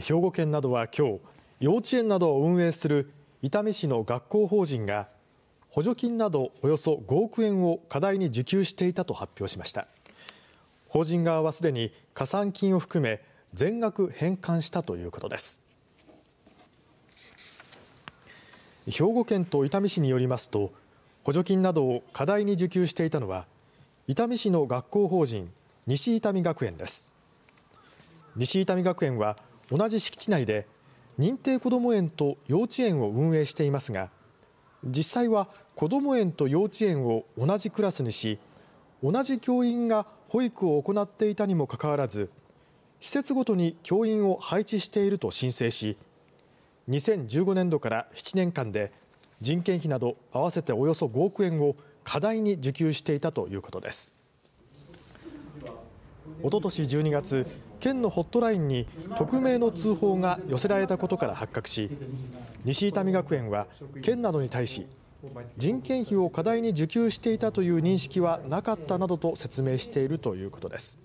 兵庫県などは今日幼稚園などを運営する伊丹市の学校法人が、補助金などおよそ5億円を課題に受給していたと発表しました。法人側はすでに加算金を含め、全額返還したということです。兵庫県と伊丹市によりますと、補助金などを課題に受給していたのは、伊丹市の学校法人西伊丹学園です。西伊丹学園は同じ敷地内で認定こども園と幼稚園を運営していますが実際はこども園と幼稚園を同じクラスにし同じ教員が保育を行っていたにもかかわらず施設ごとに教員を配置していると申請し2015年度から7年間で人件費など合わせておよそ5億円を過大に受給していたということです。おととし12月、県のホットラインに匿名の通報が寄せられたことから発覚し西伊丹学園は県などに対し人件費を過大に受給していたという認識はなかったなどと説明しているということです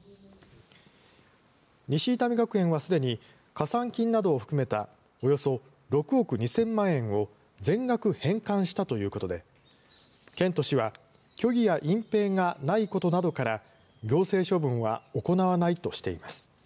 西伊丹学園はすでに加算金などを含めたおよそ6億2000万円を全額返還したということで県と市は虚偽や隠蔽がないことなどから行政処分は行わないとしています。